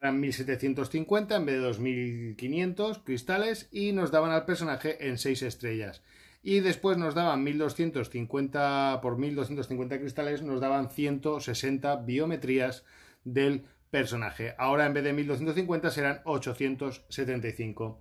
Eran 1750 en vez de 2500 cristales y nos daban al personaje en 6 estrellas. Y después nos daban 1250 por 1250 cristales, nos daban 160 biometrías del personaje. Ahora en vez de 1250 serán 875.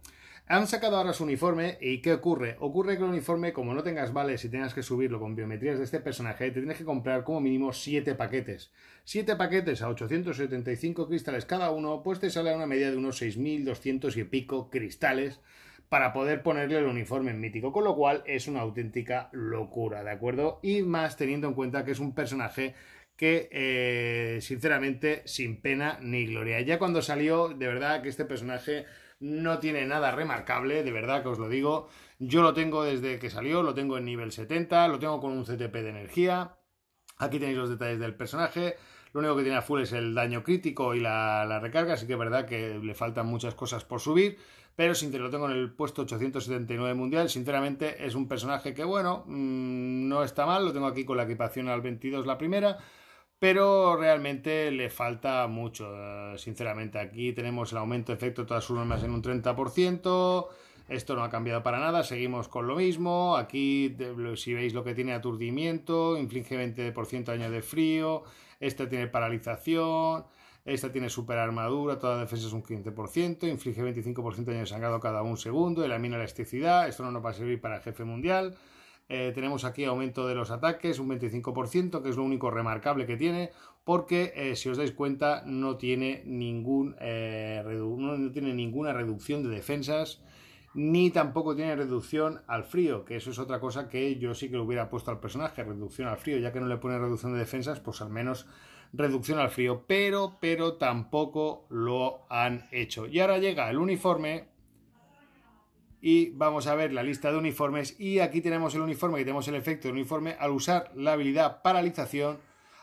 Han sacado ahora su uniforme y ¿qué ocurre? Ocurre que el uniforme, como no tengas vales y tengas que subirlo con biometrías de este personaje, te tienes que comprar como mínimo 7 paquetes. 7 paquetes a 875 cristales cada uno, pues te sale a una media de unos 6.200 y pico cristales para poder ponerle el uniforme mítico, con lo cual es una auténtica locura, ¿de acuerdo? Y más teniendo en cuenta que es un personaje que eh, sinceramente sin pena ni gloria. Ya cuando salió, de verdad que este personaje no tiene nada remarcable, de verdad que os lo digo. Yo lo tengo desde que salió, lo tengo en nivel 70, lo tengo con un CTP de energía. Aquí tenéis los detalles del personaje. Lo único que tiene a full es el daño crítico y la, recarga, así que es verdad que le faltan muchas cosas por subir. Pero sin lo tengo en el puesto 879 mundial, sinceramente es un personaje que, bueno, mm, no está mal. Lo tengo aquí con la equipación al 22, la primera pero realmente le falta mucho, eh, sinceramente. Aquí tenemos el aumento de efecto de todas sus normas en un 30%. Esto no ha cambiado para nada, seguimos con lo mismo. Aquí, si veis lo que tiene aturdimiento, inflige 20% daño de frío. Esta tiene paralización. Esta tiene super armadura, toda defensa es un 15%, inflige 25% daño de sangrado cada un segundo, elimina elasticidad. Esto no nos va a servir para el jefe mundial. Eh, tenemos aquí aumento de los ataques, un 25%, que es lo único remarcable que tiene, porque eh, si os dais cuenta no tiene, ningún, eh, no tiene ninguna reducción de defensas, ni tampoco tiene reducción al frío, que eso es otra cosa que yo sí que lo hubiera puesto al personaje, reducción al frío, ya que no le pone reducción de defensas, pues al menos reducción al frío, pero, pero tampoco lo han hecho. Y ahora llega el uniforme y vamos a ver la lista de uniformes y aquí tenemos el uniforme y tenemos el efecto de uniforme al usar la habilidad paralización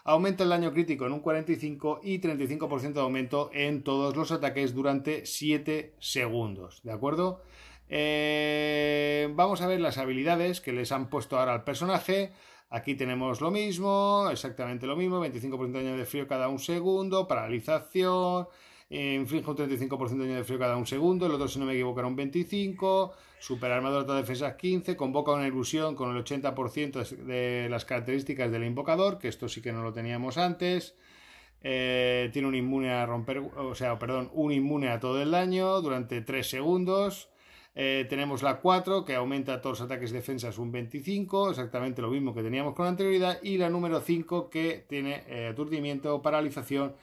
aumenta el daño crítico en un 45 y 35% de aumento en todos los ataques durante 7 segundos ¿de acuerdo? Eh, vamos a ver las habilidades que les han puesto ahora al personaje Aquí tenemos lo mismo, exactamente lo mismo, 25% de daño de frío cada un segundo, paralización, inflige un 35% de daño de frío cada un segundo, el otro, si no me equivoco, era un 25%, superarmador de defensa defensas 15%, convoca una ilusión con el 80% de las características del invocador, que esto sí que no lo teníamos antes. Eh, tiene un inmune a romper, o sea, perdón, un inmune a todo el daño durante 3 segundos. Eh, tenemos la 4 que aumenta todos los ataques y defensas un 25, exactamente lo mismo que teníamos con la anterioridad. Y la número 5 que tiene eh, aturdimiento o paralización,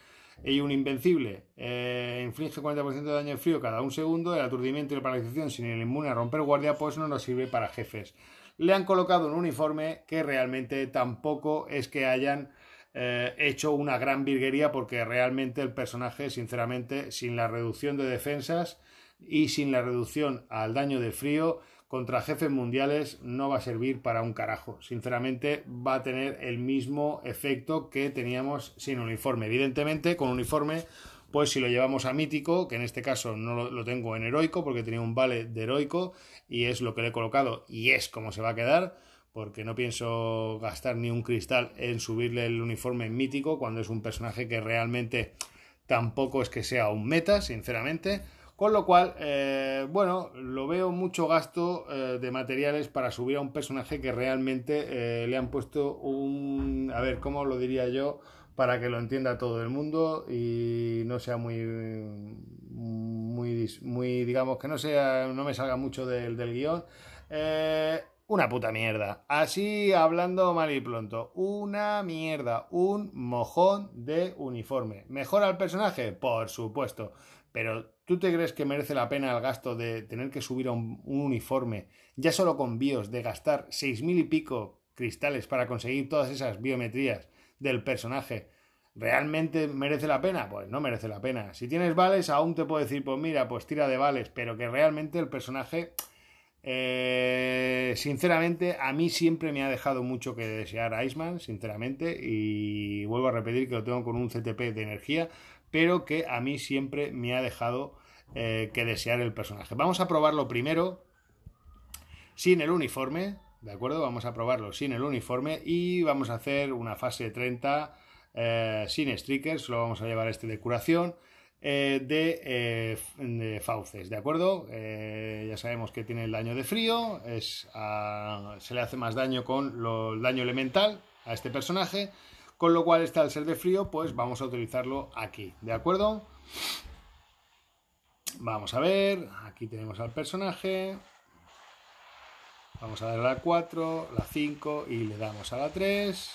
y un invencible eh, inflige 40% de daño de frío cada un segundo, el aturdimiento y la paralización sin el inmune a romper guardia, pues no nos sirve para jefes. Le han colocado un uniforme que realmente tampoco es que hayan eh, hecho una gran virguería, porque realmente el personaje, sinceramente, sin la reducción de defensas y sin la reducción al daño de frío, contra jefes mundiales no va a servir para un carajo. Sinceramente va a tener el mismo efecto que teníamos sin uniforme. Evidentemente, con uniforme, pues si lo llevamos a mítico, que en este caso no lo, tengo en heroico porque tenía un vale de heroico y es lo que le he colocado y es como se va a quedar porque no pienso gastar ni un cristal en subirle el uniforme mítico cuando es un personaje que realmente tampoco es que sea un meta, sinceramente. Con lo cual, eh, bueno, lo veo mucho gasto eh, de materiales para subir a un personaje que realmente eh, le han puesto un... A ver, ¿cómo lo diría yo? Para que lo entienda todo el mundo y no sea muy... Muy, muy digamos, que no sea... No me salga mucho del, del guión. una puta mierda. Así hablando mal y pronto. Una mierda. Un mojón de uniforme. ¿Mejora al personaje? Por supuesto. Pero ¿Tú te crees que merece la pena el gasto de tener que subir a un, uniforme, ya solo con BIOS, de gastar seis mil y pico cristales para conseguir todas esas biometrías del personaje? ¿Realmente merece la pena? Pues no merece la pena. Si tienes vales, aún te puedo decir, pues mira, pues tira de vales, pero que realmente el personaje, eh, sinceramente, a mí siempre me ha dejado mucho que desear a Iceman, sinceramente, y vuelvo a repetir que lo tengo con un CTP de energía, pero que a mí siempre me ha dejado eh, que desear el personaje. Vamos a probarlo primero sin el uniforme, ¿de acuerdo? Vamos a probarlo sin el uniforme y vamos a hacer una fase 30 eh, sin streakers, lo vamos a llevar este de curación. Eh, de, fauces, ¿de acuerdo? ya sabemos que tiene el daño de frío, es, se le hace más daño con el daño elemental a este personaje, con lo cual está al ser de frío, pues vamos a utilizarlo aquí, ¿de acuerdo? Vamos a ver, aquí tenemos al personaje. Vamos a darle a la 4, la 5 y le damos a la 3.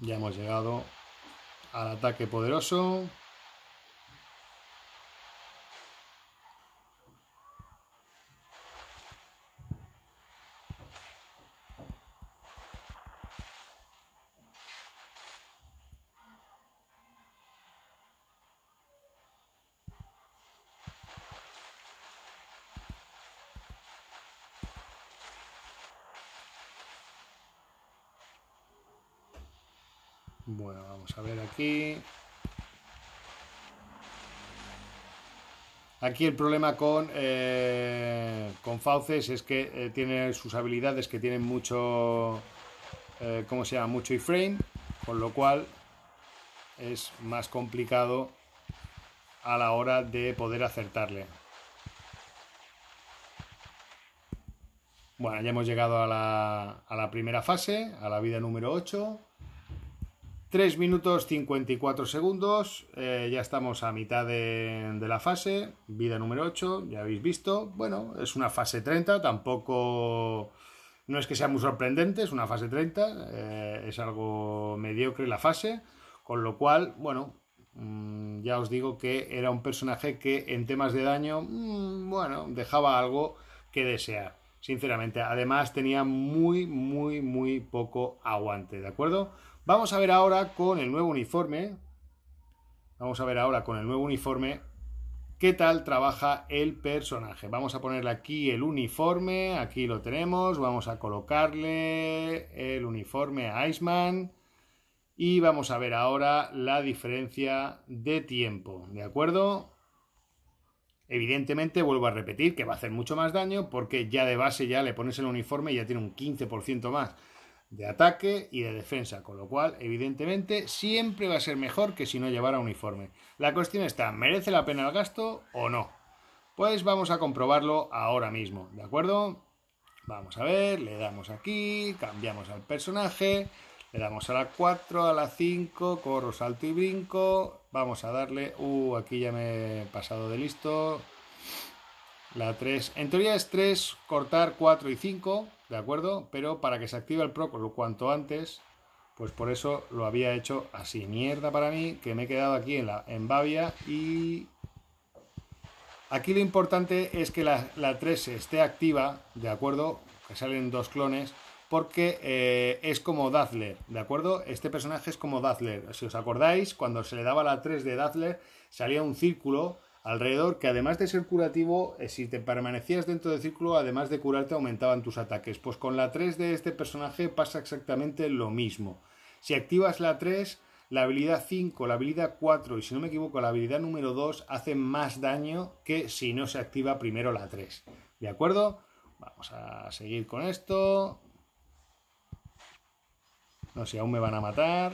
Ya hemos llegado al ataque poderoso. a ver aquí. Aquí el problema con, eh, con Fauces es que eh, tiene sus habilidades que tienen mucho, eh, ¿cómo se llama? Mucho iframe, con lo cual es más complicado a la hora de poder acertarle. Bueno, ya hemos llegado a la, a la primera fase, a la vida número 8. 3 minutos 54 segundos, eh, ya estamos a mitad de, la fase, vida número 8, ya habéis visto, bueno, es una fase 30, tampoco, no es que sea muy sorprendente, es una fase 30, eh, es algo mediocre la fase, con lo cual, bueno, mm, ya os digo que era un personaje que en temas de daño, mm, bueno, dejaba algo que desear, sinceramente, además tenía muy, muy, muy poco aguante, ¿de acuerdo? Vamos a ver ahora con el nuevo uniforme. Vamos a ver ahora con el nuevo uniforme qué tal trabaja el personaje. Vamos a ponerle aquí el uniforme, aquí lo tenemos, vamos a colocarle el uniforme a Iceman y vamos a ver ahora la diferencia de tiempo, ¿de acuerdo? Evidentemente, vuelvo a repetir que va a hacer mucho más daño porque ya de base ya le pones el uniforme y ya tiene un 15% más de ataque y de defensa, con lo cual, evidentemente, siempre va a ser mejor que si no llevara uniforme. La cuestión está, ¿merece la pena el gasto o no? Pues vamos a comprobarlo ahora mismo, ¿de acuerdo? Vamos a ver, le damos aquí, cambiamos al personaje, le damos a la 4, a la 5, corro, salto y brinco, vamos a darle, uh, aquí ya me he pasado de listo, la 3, en teoría es 3, cortar 4 y 5, ¿de acuerdo? Pero para que se active el lo cuanto antes, pues por eso lo había hecho así. Mierda para mí, que me he quedado aquí en, la, en Bavia y... Aquí lo importante es que la, 3 esté activa, ¿de acuerdo? Que salen dos clones, porque eh, es como Dazzler, ¿de acuerdo? Este personaje es como Dazzler. Si os acordáis, cuando se le daba la 3 de Dazzler, salía un círculo alrededor, que además de ser curativo, eh, si te permanecías dentro del círculo, además de curarte, aumentaban tus ataques. Pues con la 3 de este personaje pasa exactamente lo mismo. Si activas la 3, la habilidad 5, la habilidad 4 y si no me equivoco la habilidad número 2 hace más daño que si no se activa primero la 3. ¿De acuerdo? Vamos a seguir con esto. No sé, aún me van a matar.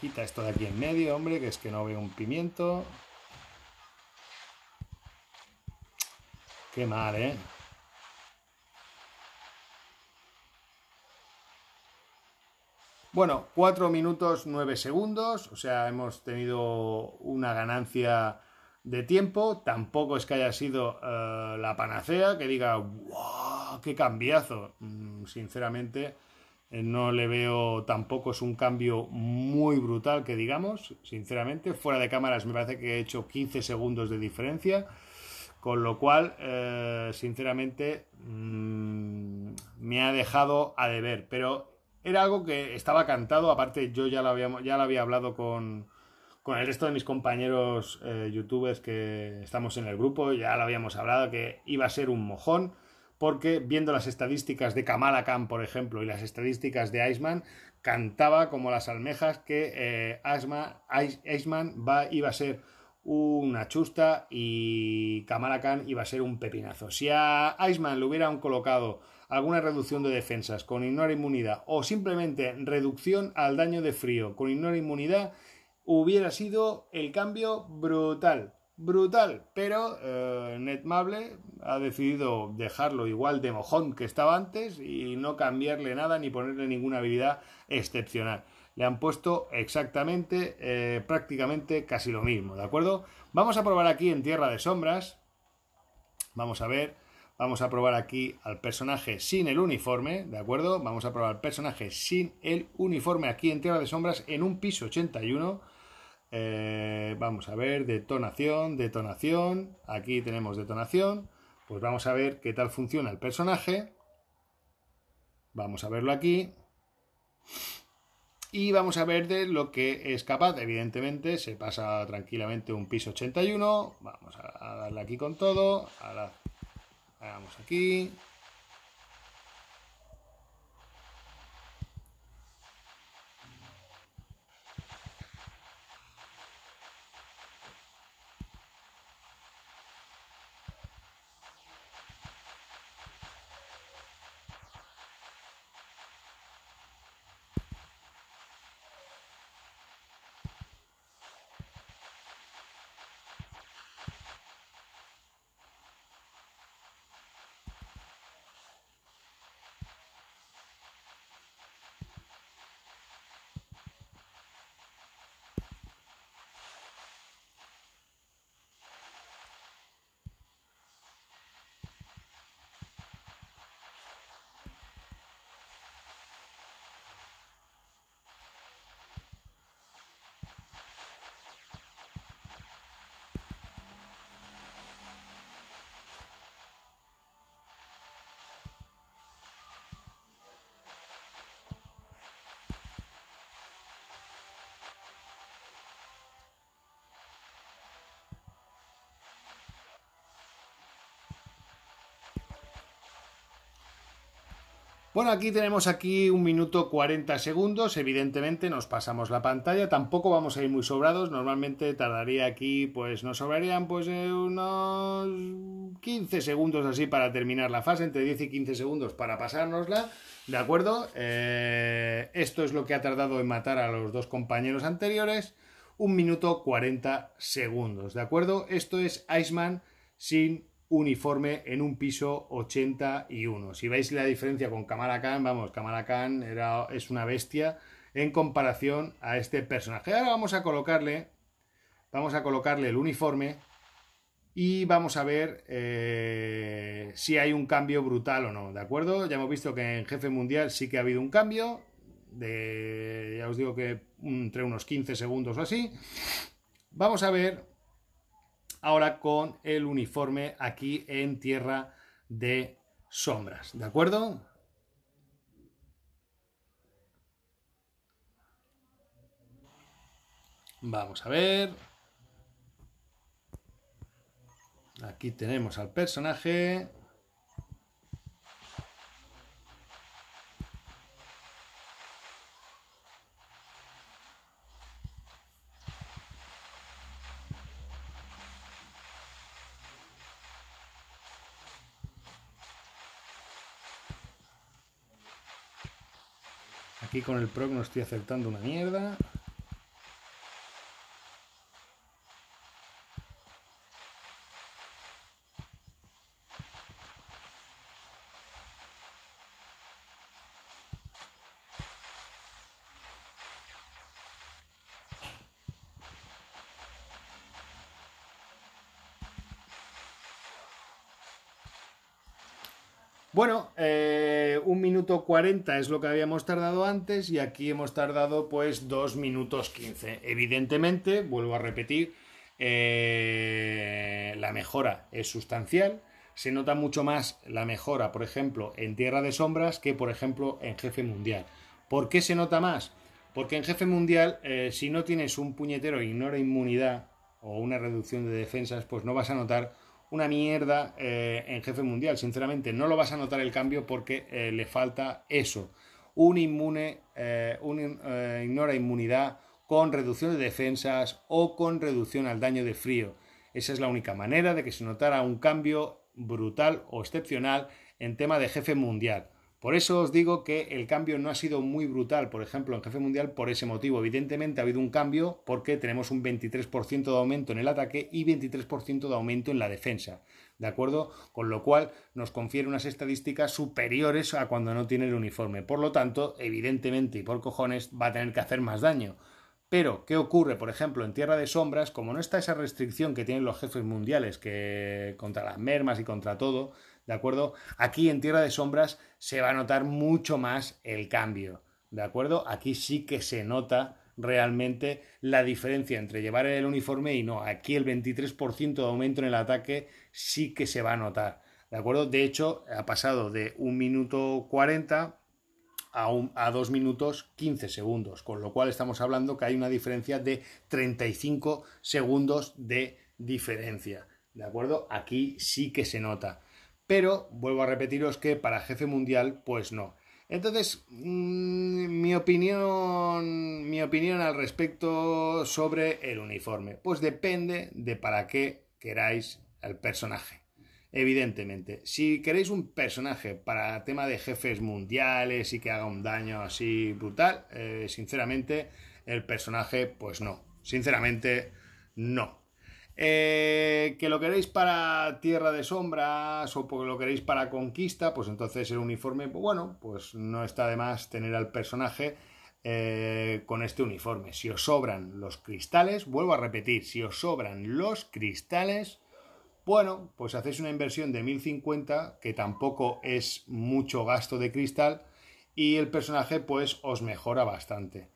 Quita esto de aquí en medio, hombre, que es que no veo un pimiento. Qué mal, ¿eh? Bueno, 4 minutos 9 segundos, o sea, hemos tenido una ganancia de tiempo. Tampoco es que haya sido eh, la panacea que diga, ¡wow! ¡Qué cambiazo! Mm, sinceramente, eh, no le veo tampoco es un cambio muy brutal que digamos, sinceramente. Fuera de cámaras me parece que he hecho 15 segundos de diferencia. Con lo cual, eh, sinceramente, mm, me ha dejado a deber. Pero era algo que estaba cantado. Aparte, yo ya lo había, ya lo había hablado con, con el resto de mis compañeros eh, youtubers que estamos en el grupo. Ya lo habíamos hablado que iba a ser un mojón. Porque viendo las estadísticas de Kamala Khan, por ejemplo, y las estadísticas de Iceman, cantaba como las almejas que eh, Iceman va, iba a ser una chusta y Kamala iba a ser un pepinazo. Si a Iceman le hubieran colocado alguna reducción de defensas con ignora inmunidad o simplemente reducción al daño de frío con ignora inmunidad, hubiera sido el cambio brutal. Brutal, pero eh, Netmable ha decidido dejarlo igual de mojón que estaba antes y no cambiarle nada ni ponerle ninguna habilidad excepcional le han puesto exactamente, eh, prácticamente casi lo mismo, ¿de acuerdo? Vamos a probar aquí en Tierra de Sombras. Vamos a ver. Vamos a probar aquí al personaje sin el uniforme, ¿de acuerdo? Vamos a probar al personaje sin el uniforme aquí en Tierra de Sombras en un piso 81. Eh, vamos a ver, detonación, detonación. Aquí tenemos detonación. Pues vamos a ver qué tal funciona el personaje. Vamos a verlo aquí y vamos a ver de lo que es capaz. Evidentemente, se pasa tranquilamente un piso 81. Vamos a darle aquí con todo. vamos aquí. Bueno, aquí tenemos aquí un minuto 40 segundos, evidentemente nos pasamos la pantalla, tampoco vamos a ir muy sobrados, normalmente tardaría aquí, pues nos sobrarían pues eh, unos 15 segundos así para terminar la fase, entre 10 y 15 segundos para pasárnosla, ¿de acuerdo? Eh, esto es lo que ha tardado en matar a los dos compañeros anteriores, un minuto 40 segundos, ¿de acuerdo? Esto es Iceman sin uniforme en un piso 81. Si veis la diferencia con Kamala Khan, vamos, Kamala Khan era, es una bestia en comparación a este personaje. Ahora vamos a colocarle, vamos a colocarle el uniforme y vamos a ver eh, si hay un cambio brutal o no, ¿de acuerdo? Ya hemos visto que en Jefe Mundial sí que ha habido un cambio, ya os digo que entre unos 15 segundos o así. Vamos a ver ahora con el uniforme aquí en Tierra de Sombras. ¿De acuerdo? Vamos a ver. Aquí tenemos al personaje. Y con el proc no estoy acertando una mierda. Bueno, eh, un minuto 40 es lo que habíamos tardado antes y aquí hemos tardado pues dos minutos 15. Evidentemente, vuelvo a repetir, eh, la mejora es sustancial. Se nota mucho más la mejora, por ejemplo, en Tierra de Sombras que, por ejemplo, en Jefe Mundial. ¿Por qué se nota más? Porque en Jefe Mundial, eh, si no tienes un puñetero ignora inmunidad o una reducción de defensas, pues no vas a notar una mierda eh, en jefe mundial, sinceramente. No lo vas a notar el cambio porque eh, le falta eso. Un inmune, eh, un ignora inmunidad con reducción de defensas o con reducción al daño de frío. Esa es la única manera de que se notara un cambio brutal o excepcional en tema de jefe mundial. Por eso os digo que el cambio no ha sido muy brutal, por ejemplo, en Jefe Mundial, por ese motivo. Evidentemente ha habido un cambio porque tenemos un 23% de aumento en el ataque y 23% de aumento en la defensa. ¿De acuerdo? Con lo cual nos confiere unas estadísticas superiores a cuando no tiene el uniforme. Por lo tanto, evidentemente y por cojones, va a tener que hacer más daño. Pero, ¿qué ocurre, por ejemplo, en Tierra de Sombras? Como no está esa restricción que tienen los jefes mundiales, que contra las mermas y contra todo, ¿de acuerdo? Aquí en Tierra de Sombras se va a notar mucho más el cambio, ¿de acuerdo? Aquí sí que se nota realmente la diferencia entre llevar el uniforme y no. Aquí el 23% de aumento en el ataque sí que se va a notar, ¿de acuerdo? De hecho, ha pasado de 1 minuto 40 a, a 2 minutos 15 segundos, con lo cual estamos hablando que hay una diferencia de 35 segundos de diferencia. ¿De acuerdo? Aquí sí que se nota. Pero vuelvo a repetiros que para jefe mundial, pues no. Entonces, mm, mi opinión, mi opinión al respecto sobre el uniforme, pues depende de para qué queráis el personaje. Evidentemente, si queréis un personaje para tema de jefes mundiales y que haga un daño así brutal, eh, sinceramente, el personaje, pues no. Sinceramente, no. Eh, que lo queréis para Tierra de Sombras o porque lo queréis para Conquista, pues entonces el uniforme, bueno, pues no está de más tener al personaje eh, con este uniforme. Si os sobran los cristales, vuelvo a repetir, si os sobran los cristales, bueno, pues hacéis una inversión de 1050, que tampoco es mucho gasto de cristal, y el personaje pues os mejora bastante.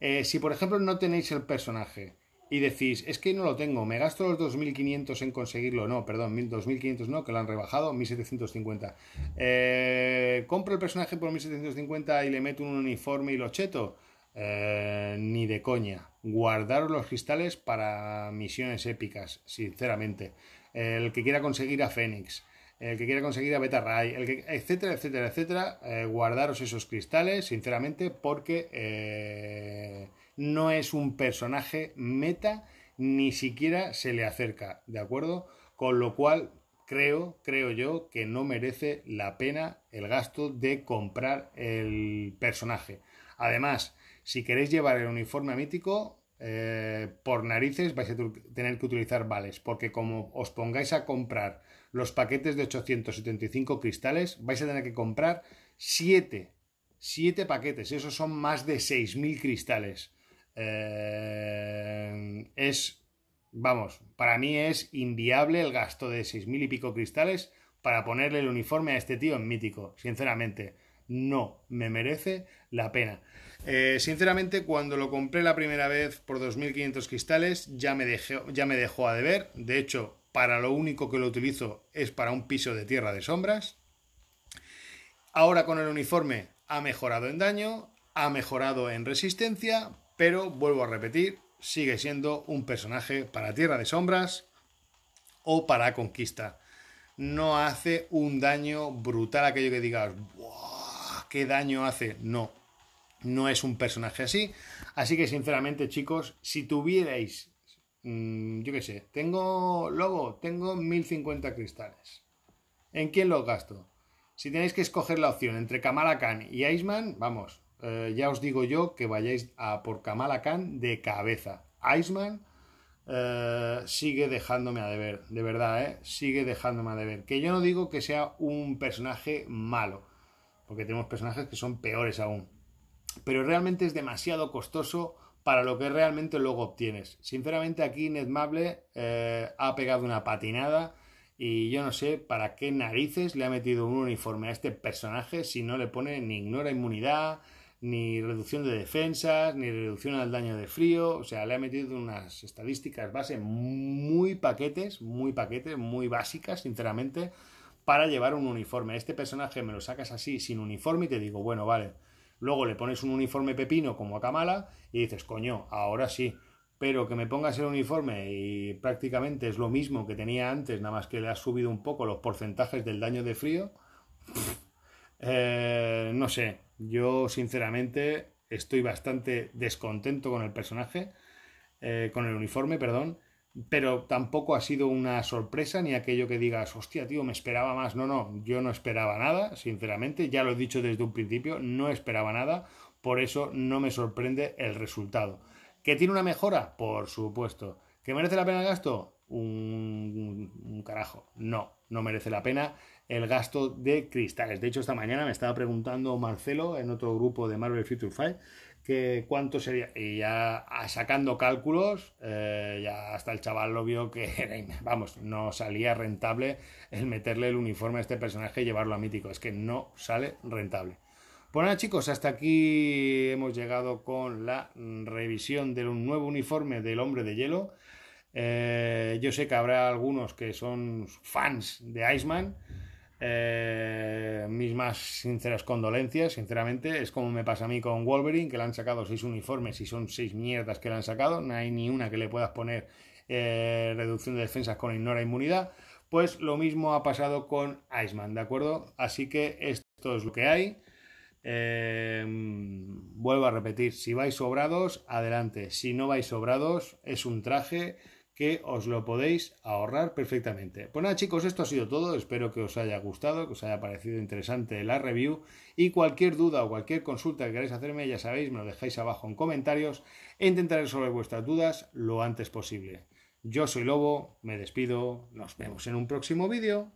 Eh, si por ejemplo no tenéis el personaje, y decís, es que no lo tengo, me gasto los 2.500 en conseguirlo, no, perdón, 2.500 no, que lo han rebajado, 1.750. Eh, ¿Compro el personaje por 1.750 y le meto un uniforme y lo cheto? Eh, ni de coña. Guardaros los cristales para misiones épicas, sinceramente. El que quiera conseguir a Fénix, el que quiera conseguir a Beta Ray, el que, etcétera, etcétera, etcétera, eh, guardaros esos cristales, sinceramente, porque eh, no es un personaje meta, ni siquiera se le acerca, ¿de acuerdo? Con lo cual, creo, creo yo, que no merece la pena el gasto de comprar el personaje. Además, si queréis llevar el uniforme mítico, eh, por narices vais a tener que utilizar vales, porque como os pongáis a comprar los paquetes de 875 cristales, vais a tener que comprar 7, 7 paquetes, esos son más de 6.000 cristales. Eh, es, vamos, para mí es inviable el gasto de seis mil y pico cristales para ponerle el uniforme a este tío en mítico, sinceramente. No me merece la pena. Eh, sinceramente, cuando lo compré la primera vez por 2.500 cristales, ya me, dejó, ya me dejó a deber. De hecho, para lo único que lo utilizo es para un piso de tierra de sombras. Ahora con el uniforme ha mejorado en daño, ha mejorado en resistencia, pero vuelvo a repetir, sigue siendo un personaje para Tierra de Sombras o para Conquista. No hace un daño brutal aquello que digas, ¡buah! ¿Qué daño hace? No, no es un personaje así. Así que sinceramente chicos, si tuvierais, mm, yo qué sé, tengo lobo, tengo 1050 cristales. ¿En quién los gasto? Si tenéis que escoger la opción entre Kamala y Iceman, vamos, eh, ya os digo yo que vayáis a por Kamala Khan de cabeza. Iceman eh, sigue dejándome a deber, de verdad, eh, sigue dejándome a deber. Que yo no digo que sea un personaje malo, porque tenemos personajes que son peores aún. Pero realmente es demasiado costoso para lo que realmente luego obtienes. Sinceramente aquí Mable ha pegado una patinada. Y yo no sé para qué narices le ha metido un uniforme a este personaje si no le pone ni ignora inmunidad, ni reducción de defensas, ni reducción al daño de frío. O sea, le ha metido unas estadísticas base muy paquetes, muy paquetes, muy básicas, sinceramente, para llevar un uniforme. Este personaje me lo sacas así, sin uniforme, y te digo, bueno, vale. Luego le pones un uniforme pepino como a Kamala y dices, coño, ahora sí. Pero que me pongas el uniforme y prácticamente es lo mismo que tenía antes, nada más que le has subido un poco los porcentajes del daño de frío. Eh, no sé, yo, sinceramente, estoy bastante descontento con el personaje, eh, con el uniforme, perdón, pero tampoco ha sido una sorpresa ni aquello que digas, hostia, tío, me esperaba más. No, no, yo no esperaba nada, sinceramente, ya lo he dicho desde un principio, no esperaba nada, por eso no me sorprende el resultado. ¿Que tiene una mejora? Por supuesto. ¿Que merece la pena el gasto? un, carajo. No, no merece la pena el gasto de cristales. De hecho, esta mañana me estaba preguntando Marcelo en otro grupo de Marvel Future Fight que cuánto sería. Y ya sacando cálculos, eh, ya hasta el chaval lo vio que, vamos, no salía rentable el meterle el uniforme a este personaje y llevarlo a mítico. Es que no sale rentable. Bueno pues chicos, hasta aquí hemos llegado con la revisión del nuevo uniforme del hombre de hielo eh, yo sé que habrá algunos que son fans de Iceman. Eh, mis más sinceras condolencias, sinceramente. Es como me pasa a mí con Wolverine, que le han sacado seis uniformes y son seis mierdas que le han sacado. No hay ni una que le puedas poner eh, reducción de defensas con ignora inmunidad. Pues lo mismo ha pasado con Iceman, ¿de acuerdo? Así que esto es lo que hay. Eh, vuelvo a repetir, si vais sobrados, adelante. Si no vais sobrados, es un traje que os lo podéis ahorrar perfectamente. Pues nada chicos, esto ha sido todo, espero que os haya gustado, que os haya parecido interesante la review y cualquier duda o cualquier consulta que queráis hacerme, ya sabéis, me lo dejáis abajo en comentarios e intentaré resolver vuestras dudas lo antes posible. Yo soy Lobo, me despido, nos vemos en un próximo vídeo.